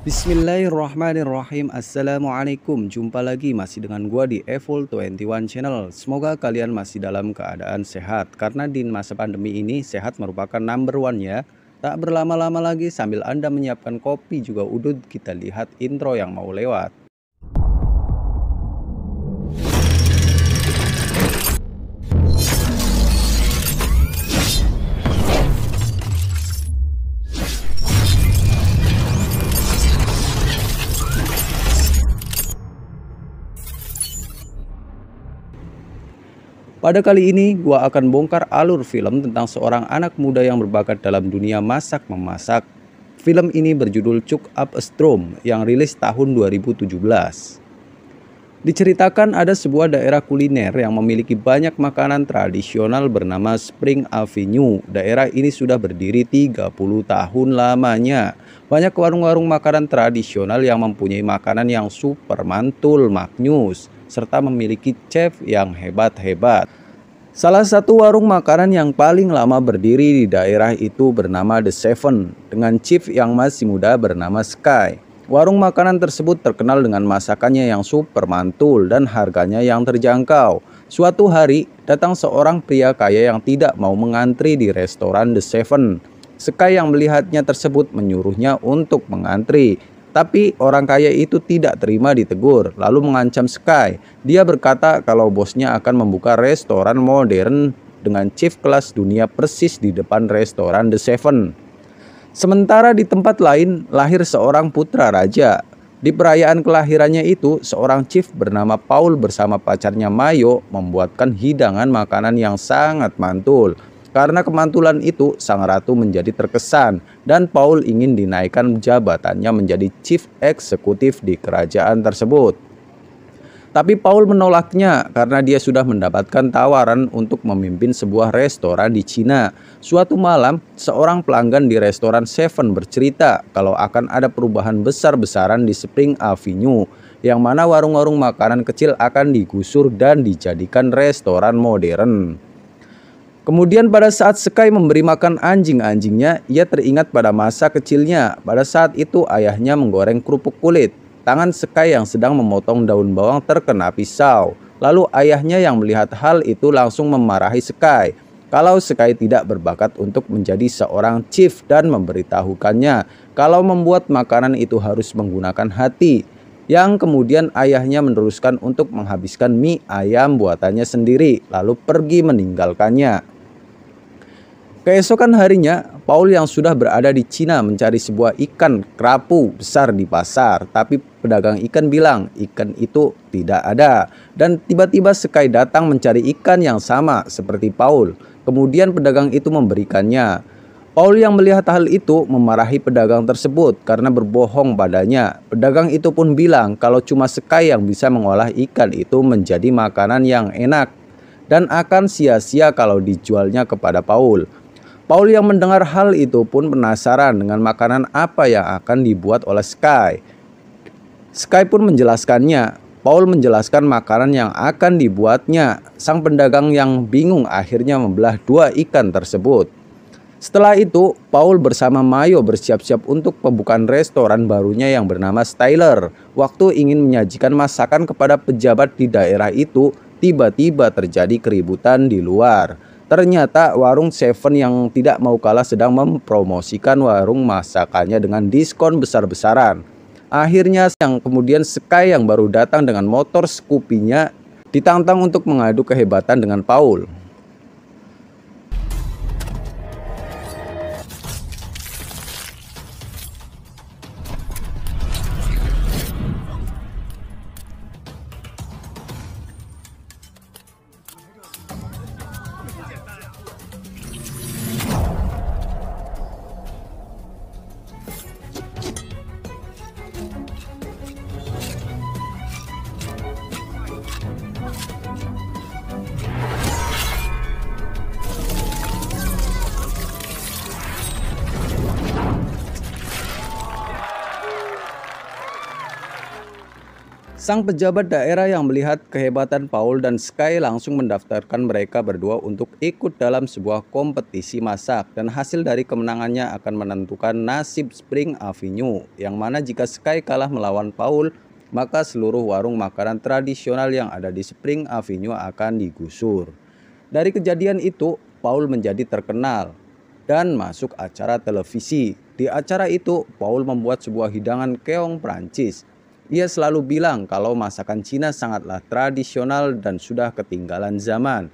Bismillahirrahmanirrahim Assalamualaikum Jumpa lagi masih dengan gua di Evol 21 Channel Semoga kalian masih dalam keadaan sehat Karena di masa pandemi ini sehat merupakan number one ya Tak berlama-lama lagi sambil anda menyiapkan kopi juga udut Kita lihat intro yang mau lewat Pada kali ini, gua akan bongkar alur film tentang seorang anak muda yang berbakat dalam dunia masak-memasak. Film ini berjudul Cuk Up a Storm yang rilis tahun 2017. Diceritakan ada sebuah daerah kuliner yang memiliki banyak makanan tradisional bernama Spring Avenue. Daerah ini sudah berdiri 30 tahun lamanya. Banyak warung-warung makanan tradisional yang mempunyai makanan yang super mantul, maknyus serta memiliki chef yang hebat-hebat. Salah satu warung makanan yang paling lama berdiri di daerah itu bernama The Seven dengan chef yang masih muda bernama Sky. Warung makanan tersebut terkenal dengan masakannya yang super mantul dan harganya yang terjangkau. Suatu hari, datang seorang pria kaya yang tidak mau mengantri di restoran The Seven. Sky yang melihatnya tersebut menyuruhnya untuk mengantri. Tapi orang kaya itu tidak terima ditegur, lalu mengancam Sky. Dia berkata kalau bosnya akan membuka restoran modern dengan chief kelas dunia persis di depan restoran The Seven. Sementara di tempat lain lahir seorang putra raja. Di perayaan kelahirannya itu, seorang chief bernama Paul bersama pacarnya Mayo membuatkan hidangan makanan yang sangat mantul karena kemantulan itu, sang ratu menjadi terkesan dan Paul ingin dinaikkan jabatannya menjadi chief eksekutif di kerajaan tersebut. Tapi Paul menolaknya karena dia sudah mendapatkan tawaran untuk memimpin sebuah restoran di Cina. Suatu malam, seorang pelanggan di restoran Seven bercerita kalau akan ada perubahan besar-besaran di Spring Avenue, yang mana warung-warung makanan kecil akan digusur dan dijadikan restoran modern. Kemudian pada saat Sekai memberi makan anjing-anjingnya, ia teringat pada masa kecilnya. Pada saat itu ayahnya menggoreng kerupuk kulit. Tangan Sekai yang sedang memotong daun bawang terkena pisau. Lalu ayahnya yang melihat hal itu langsung memarahi Sekai. Kalau Sekai tidak berbakat untuk menjadi seorang chief dan memberitahukannya, kalau membuat makanan itu harus menggunakan hati yang kemudian ayahnya meneruskan untuk menghabiskan mie ayam buatannya sendiri lalu pergi meninggalkannya. Keesokan harinya, Paul yang sudah berada di Cina mencari sebuah ikan kerapu besar di pasar, tapi pedagang ikan bilang ikan itu tidak ada. Dan tiba-tiba Sekai datang mencari ikan yang sama seperti Paul. Kemudian pedagang itu memberikannya. Paul yang melihat hal itu memarahi pedagang tersebut karena berbohong padanya. Pedagang itu pun bilang kalau cuma Sekai yang bisa mengolah ikan itu menjadi makanan yang enak dan akan sia-sia kalau dijualnya kepada Paul. Paul yang mendengar hal itu pun penasaran dengan makanan apa yang akan dibuat oleh Sky. Sky pun menjelaskannya. Paul menjelaskan makanan yang akan dibuatnya. Sang pedagang yang bingung akhirnya membelah dua ikan tersebut. Setelah itu, Paul bersama Mayo bersiap-siap untuk pembukaan restoran barunya yang bernama Styler. Waktu ingin menyajikan masakan kepada pejabat di daerah itu, tiba-tiba terjadi keributan di luar. Ternyata warung Seven yang tidak mau kalah sedang mempromosikan warung masakannya dengan diskon besar-besaran. Akhirnya yang kemudian Sky yang baru datang dengan motor skupinya ditantang untuk mengadu kehebatan dengan Paul. Sang pejabat daerah yang melihat kehebatan Paul dan Sky langsung mendaftarkan mereka berdua untuk ikut dalam sebuah kompetisi masak dan hasil dari kemenangannya akan menentukan nasib Spring Avenue yang mana jika Sky kalah melawan Paul maka seluruh warung makanan tradisional yang ada di Spring Avenue akan digusur. Dari kejadian itu, Paul menjadi terkenal dan masuk acara televisi. Di acara itu, Paul membuat sebuah hidangan keong Prancis ia selalu bilang kalau masakan Cina sangatlah tradisional dan sudah ketinggalan zaman.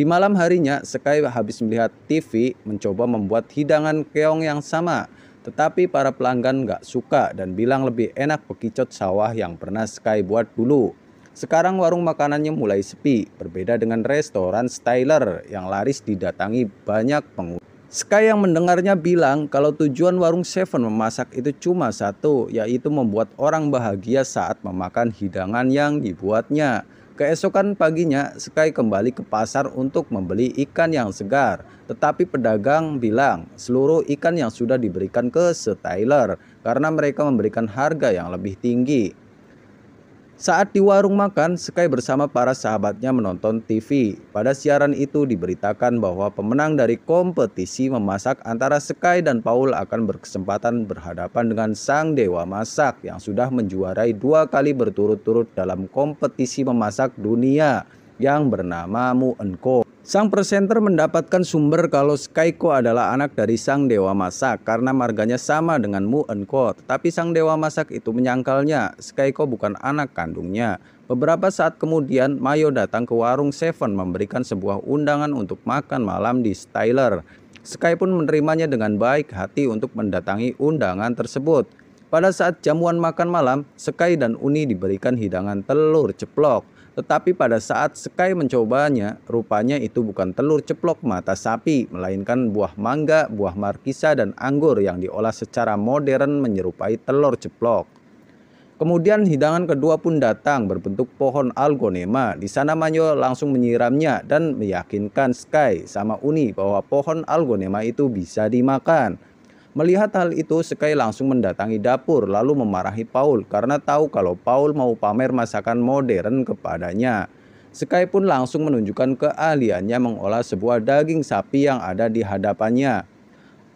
Di malam harinya, Sekai habis melihat TV mencoba membuat hidangan keong yang sama. Tetapi para pelanggan gak suka dan bilang lebih enak pekicot sawah yang pernah Sky buat dulu. Sekarang warung makanannya mulai sepi, berbeda dengan restoran Styler yang laris didatangi banyak pengunjung. Sky yang mendengarnya bilang kalau tujuan warung Seven memasak itu cuma satu, yaitu membuat orang bahagia saat memakan hidangan yang dibuatnya. Keesokan paginya, Sky kembali ke pasar untuk membeli ikan yang segar. Tetapi pedagang bilang seluruh ikan yang sudah diberikan ke Styler karena mereka memberikan harga yang lebih tinggi. Saat di warung makan, Sky bersama para sahabatnya menonton TV. Pada siaran itu diberitakan bahwa pemenang dari kompetisi memasak antara Sky dan Paul akan berkesempatan berhadapan dengan sang dewa masak yang sudah menjuarai dua kali berturut-turut dalam kompetisi memasak dunia yang bernama Mu Enko. Sang presenter mendapatkan sumber kalau Skyko adalah anak dari sang Dewa Masak karena marganya sama dengan Mu Enko. Tapi sang Dewa Masak itu menyangkalnya, Skyko bukan anak kandungnya. Beberapa saat kemudian, Mayo datang ke warung Seven memberikan sebuah undangan untuk makan malam di Styler. Sky pun menerimanya dengan baik hati untuk mendatangi undangan tersebut. Pada saat jamuan makan malam, Sky dan Uni diberikan hidangan telur ceplok. Tetapi pada saat Sky mencobanya, rupanya itu bukan telur ceplok mata sapi, melainkan buah mangga, buah markisa, dan anggur yang diolah secara modern menyerupai telur ceplok. Kemudian hidangan kedua pun datang berbentuk pohon algonema. Di sana Manyo langsung menyiramnya dan meyakinkan Sky sama Uni bahwa pohon algonema itu bisa dimakan. Melihat hal itu, Sekai langsung mendatangi dapur lalu memarahi Paul karena tahu kalau Paul mau pamer masakan modern kepadanya. Sekai pun langsung menunjukkan keahliannya mengolah sebuah daging sapi yang ada di hadapannya.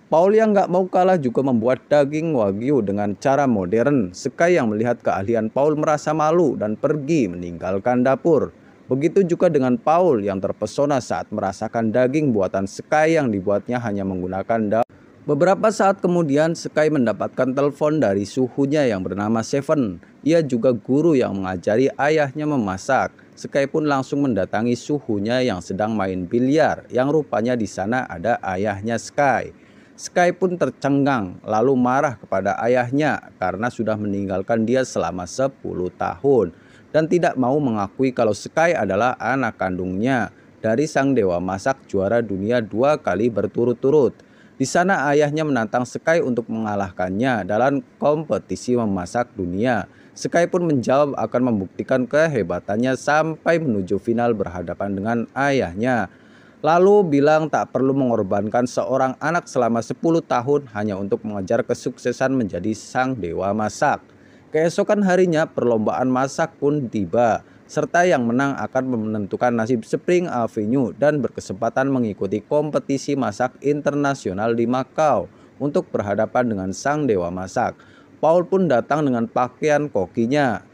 Paul yang gak mau kalah juga membuat daging wagyu dengan cara modern. Sekai yang melihat keahlian Paul merasa malu dan pergi meninggalkan dapur. Begitu juga dengan Paul yang terpesona saat merasakan daging buatan Sekai yang dibuatnya hanya menggunakan daun. Beberapa saat kemudian, Sky mendapatkan telepon dari suhunya yang bernama Seven. Ia juga guru yang mengajari ayahnya memasak. Sky pun langsung mendatangi suhunya yang sedang main biliar, yang rupanya di sana ada ayahnya Sky. Sky pun tercengang lalu marah kepada ayahnya karena sudah meninggalkan dia selama 10 tahun dan tidak mau mengakui kalau Sky adalah anak kandungnya dari sang dewa masak juara dunia dua kali berturut-turut. Di sana ayahnya menantang Sekai untuk mengalahkannya dalam kompetisi memasak dunia. Sekai pun menjawab akan membuktikan kehebatannya sampai menuju final berhadapan dengan ayahnya. Lalu bilang tak perlu mengorbankan seorang anak selama 10 tahun hanya untuk mengejar kesuksesan menjadi sang dewa masak. Keesokan harinya perlombaan masak pun tiba serta yang menang akan menentukan nasib Spring Avenue dan berkesempatan mengikuti kompetisi masak internasional di Macau untuk berhadapan dengan sang dewa masak. Paul pun datang dengan pakaian kokinya.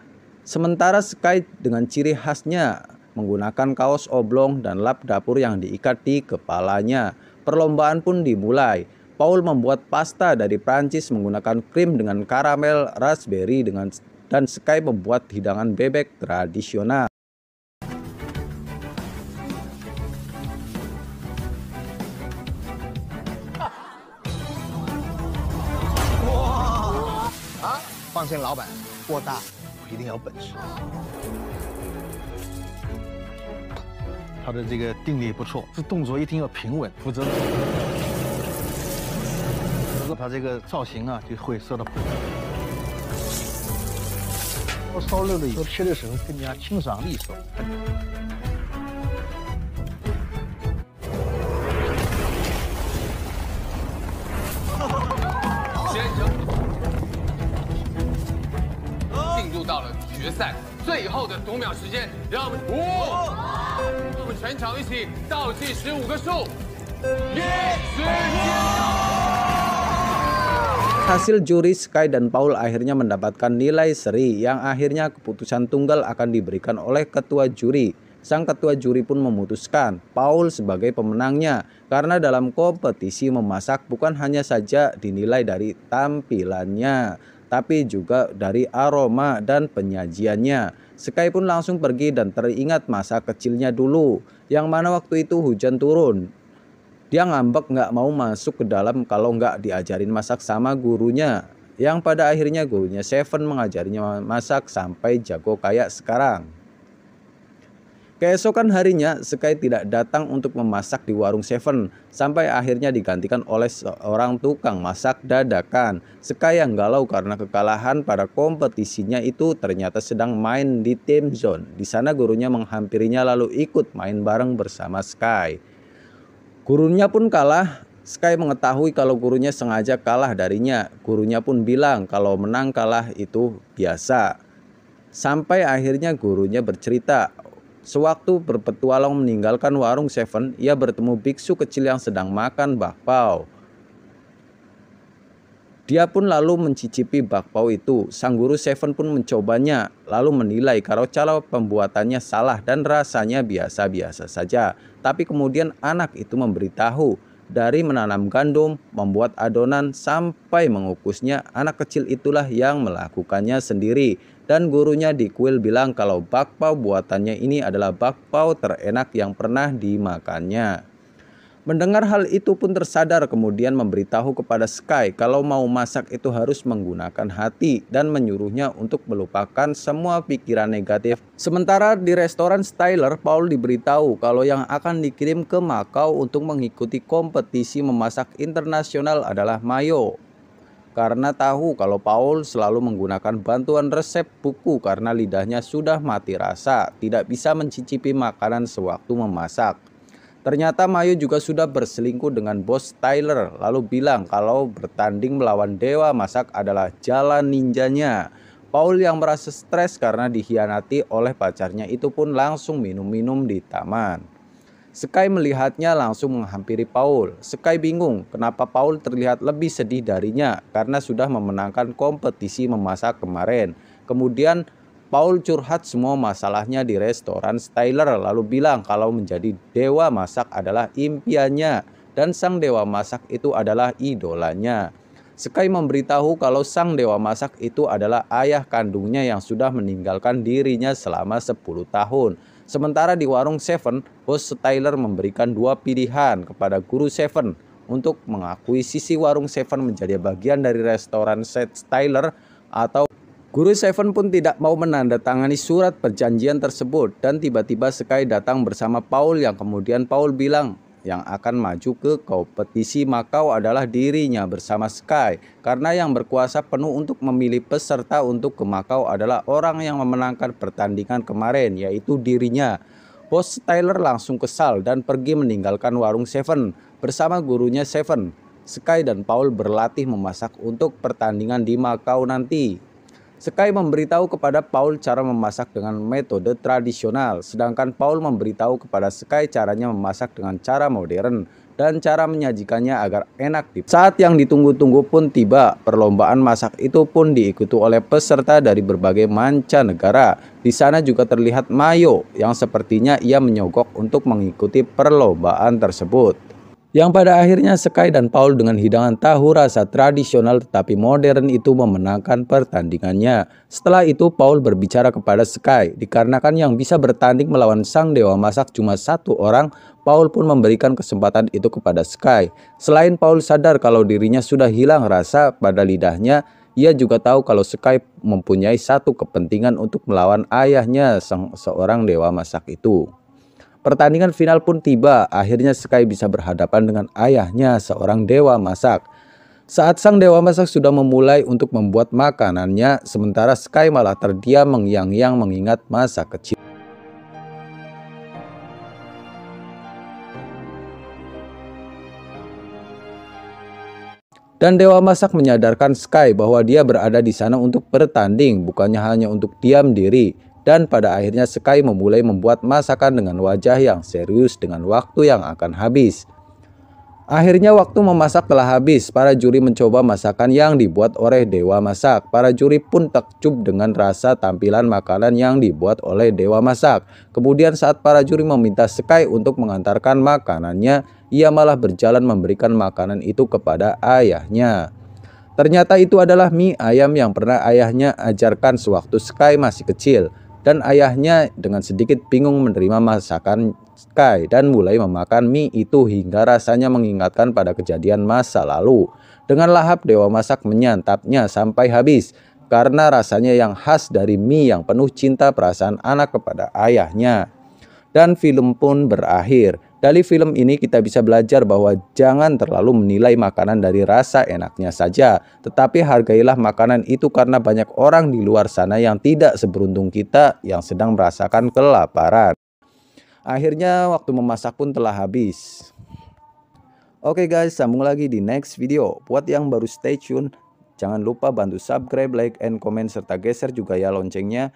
Sementara Sky dengan ciri khasnya menggunakan kaos oblong dan lap dapur yang diikat di kepalanya. Perlombaan pun dimulai. Paul membuat pasta dari Prancis menggunakan krim dengan karamel raspberry dengan dan sky，membuat hidangan bebek tradisional. 哇！啊，放心，老板，过大，我一定有本事。他的这个定力不错，这动作一定要平稳，否则，他这个造型啊，就会受到烧以后，切的时候更加清爽利索。先生，进入到了决赛，最后的读秒时间，让我们五，我们全场一起倒计时五个数，一、十、秒。Hasil juri Sky dan Paul akhirnya mendapatkan nilai seri yang akhirnya keputusan tunggal akan diberikan oleh ketua juri. Sang ketua juri pun memutuskan Paul sebagai pemenangnya karena dalam kompetisi memasak bukan hanya saja dinilai dari tampilannya tapi juga dari aroma dan penyajiannya. Sky pun langsung pergi dan teringat masa kecilnya dulu yang mana waktu itu hujan turun dia ngambek nggak mau masuk ke dalam kalau nggak diajarin masak sama gurunya. Yang pada akhirnya gurunya Seven mengajarinya masak sampai jago kayak sekarang. Keesokan harinya, Sky tidak datang untuk memasak di warung Seven sampai akhirnya digantikan oleh seorang tukang masak dadakan. Sky yang galau karena kekalahan pada kompetisinya itu ternyata sedang main di tim zone. Di sana gurunya menghampirinya lalu ikut main bareng bersama Sky. Gurunya pun kalah. Sky mengetahui kalau gurunya sengaja kalah darinya. Gurunya pun bilang kalau menang kalah itu biasa. Sampai akhirnya gurunya bercerita, Sewaktu berpetualang meninggalkan warung Seven, ia bertemu biksu kecil yang sedang makan bakpao. Dia pun lalu mencicipi bakpao itu. Sang guru Seven pun mencobanya, lalu menilai kalau calon pembuatannya salah dan rasanya biasa-biasa saja tapi kemudian anak itu memberitahu dari menanam gandum, membuat adonan sampai mengukusnya, anak kecil itulah yang melakukannya sendiri. Dan gurunya di kuil bilang kalau bakpao buatannya ini adalah bakpao terenak yang pernah dimakannya. Mendengar hal itu pun tersadar kemudian memberitahu kepada Sky kalau mau masak itu harus menggunakan hati dan menyuruhnya untuk melupakan semua pikiran negatif. Sementara di restoran Styler, Paul diberitahu kalau yang akan dikirim ke Makau untuk mengikuti kompetisi memasak internasional adalah Mayo. Karena tahu kalau Paul selalu menggunakan bantuan resep buku karena lidahnya sudah mati rasa, tidak bisa mencicipi makanan sewaktu memasak. Ternyata Mayu juga sudah berselingkuh dengan bos Tyler, lalu bilang kalau bertanding melawan Dewa Masak adalah jalan ninjanya. Paul yang merasa stres karena dikhianati oleh pacarnya itu pun langsung minum-minum di taman. Sky melihatnya langsung menghampiri Paul. Sky bingung kenapa Paul terlihat lebih sedih darinya karena sudah memenangkan kompetisi memasak kemarin. Kemudian Paul curhat semua masalahnya di restoran Styler lalu bilang kalau menjadi dewa masak adalah impiannya dan sang dewa masak itu adalah idolanya. Sky memberitahu kalau sang dewa masak itu adalah ayah kandungnya yang sudah meninggalkan dirinya selama 10 tahun. Sementara di warung Seven, bos Styler memberikan dua pilihan kepada guru Seven untuk mengakui sisi warung Seven menjadi bagian dari restoran Set Styler atau Guru Seven pun tidak mau menandatangani surat perjanjian tersebut dan tiba-tiba Sky datang bersama Paul yang kemudian Paul bilang yang akan maju ke kompetisi Makau adalah dirinya bersama Sky karena yang berkuasa penuh untuk memilih peserta untuk ke Makau adalah orang yang memenangkan pertandingan kemarin yaitu dirinya. Bos Tyler langsung kesal dan pergi meninggalkan warung Seven bersama gurunya Seven. Sky dan Paul berlatih memasak untuk pertandingan di Makau nanti. Sky memberitahu kepada Paul cara memasak dengan metode tradisional, sedangkan Paul memberitahu kepada Sky caranya memasak dengan cara modern dan cara menyajikannya agar enak. Saat yang ditunggu-tunggu pun tiba, perlombaan masak itu pun diikuti oleh peserta dari berbagai mancanegara. Di sana juga terlihat Mayo yang sepertinya ia menyogok untuk mengikuti perlombaan tersebut yang pada akhirnya Sky dan Paul dengan hidangan tahu rasa tradisional tetapi modern itu memenangkan pertandingannya. Setelah itu Paul berbicara kepada Sky, dikarenakan yang bisa bertanding melawan sang dewa masak cuma satu orang, Paul pun memberikan kesempatan itu kepada Sky. Selain Paul sadar kalau dirinya sudah hilang rasa pada lidahnya, ia juga tahu kalau Sky mempunyai satu kepentingan untuk melawan ayahnya, sang seorang dewa masak itu. Pertandingan final pun tiba, akhirnya Sky bisa berhadapan dengan ayahnya seorang dewa masak. Saat sang dewa masak sudah memulai untuk membuat makanannya, sementara Sky malah terdiam mengiang-iang mengingat masa kecil. Dan Dewa Masak menyadarkan Sky bahwa dia berada di sana untuk bertanding, bukannya hanya untuk diam diri dan pada akhirnya Sky memulai membuat masakan dengan wajah yang serius dengan waktu yang akan habis. Akhirnya waktu memasak telah habis, para juri mencoba masakan yang dibuat oleh Dewa Masak. Para juri pun takjub dengan rasa tampilan makanan yang dibuat oleh Dewa Masak. Kemudian saat para juri meminta Sky untuk mengantarkan makanannya, ia malah berjalan memberikan makanan itu kepada ayahnya. Ternyata itu adalah mie ayam yang pernah ayahnya ajarkan sewaktu Sky masih kecil. Dan ayahnya dengan sedikit bingung menerima masakan Kai dan mulai memakan mie itu hingga rasanya mengingatkan pada kejadian masa lalu. Dengan lahap dewa masak menyantapnya sampai habis karena rasanya yang khas dari mie yang penuh cinta perasaan anak kepada ayahnya. Dan film pun berakhir dari film ini kita bisa belajar bahwa jangan terlalu menilai makanan dari rasa enaknya saja, tetapi hargailah makanan itu karena banyak orang di luar sana yang tidak seberuntung kita yang sedang merasakan kelaparan. Akhirnya waktu memasak pun telah habis. Oke okay guys, sambung lagi di next video. Buat yang baru stay tune, jangan lupa bantu subscribe, like, and comment serta geser juga ya loncengnya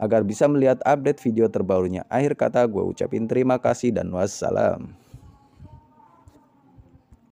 agar bisa melihat update video terbarunya. Akhir kata gue ucapin terima kasih dan wassalam.